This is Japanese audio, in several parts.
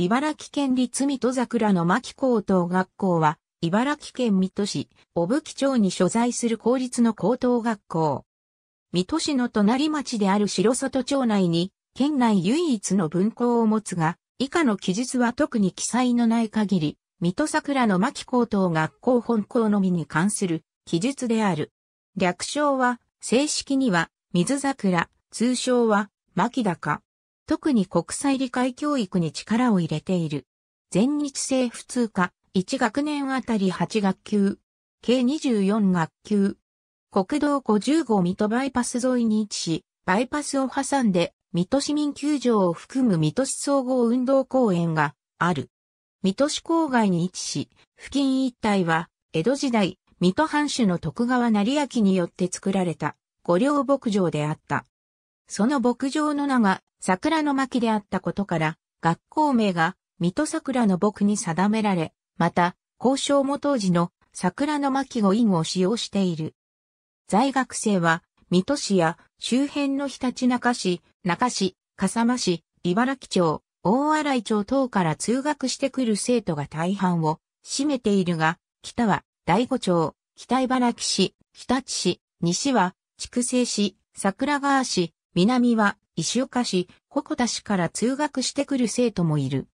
茨城県立水戸桜の牧高等学校は、茨城県水戸市、小吹町に所在する公立の高等学校。水戸市の隣町である城里町内に、県内唯一の分校を持つが、以下の記述は特に記載のない限り、水戸桜の牧高等学校本校のみに関する記述である。略称は、正式には、水桜、通称は、牧高。特に国際理解教育に力を入れている。全日制普通科、1学年あたり8学級、計24学級。国道55水戸バイパス沿いに位置し、バイパスを挟んで、水戸市民球場を含む水戸市総合運動公園がある。水戸市郊外に位置し、付近一帯は、江戸時代、水戸藩主の徳川成明によって作られた、五稜牧場であった。その牧場の名が桜の巻であったことから、学校名が水戸桜の僕に定められ、また、交渉も当時の桜の巻語印を使用している。在学生は、水戸市や周辺のひたちなか市、中市、笠間市、茨城町、大洗町等から通学してくる生徒が大半を占めているが、北は大五町、北茨城市、日立市、西は筑西市、桜川市、南は石岡市、鉾田市から通学してくる生徒もいる。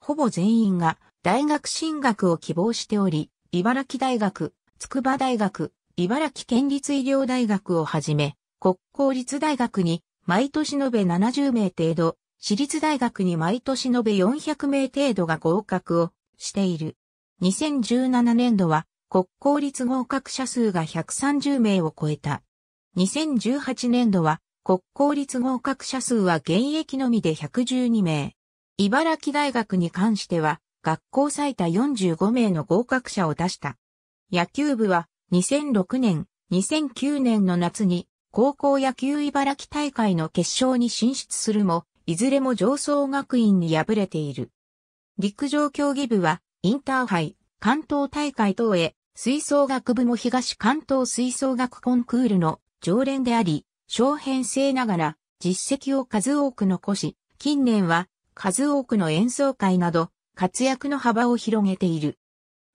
ほぼ全員が大学進学を希望しており、茨城大学、筑波大学、茨城県立医療大学をはじめ、国公立大学に毎年延べ70名程度、私立大学に毎年延べ400名程度が合格をしている。2017年度は国公立合格者数が130名を超えた。2018年度は国公立合格者数は現役のみで112名。茨城大学に関しては、学校最多45名の合格者を出した。野球部は2006年、2009年の夏に高校野球茨城大会の決勝に進出するも、いずれも上層学院に敗れている。陸上競技部はインターハイ、関東大会等へ吹奏楽部も東関東吹奏楽コンクールの常連であり、小編成ながら実績を数多く残し、近年は数多くの演奏会など活躍の幅を広げている。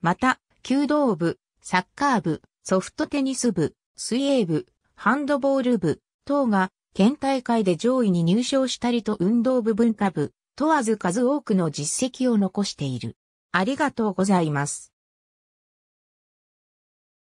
また、弓道部、サッカー部、ソフトテニス部、水泳部、ハンドボール部等が県大会で上位に入賞したりと運動部文化部問わず数多くの実績を残している。ありがとうございます。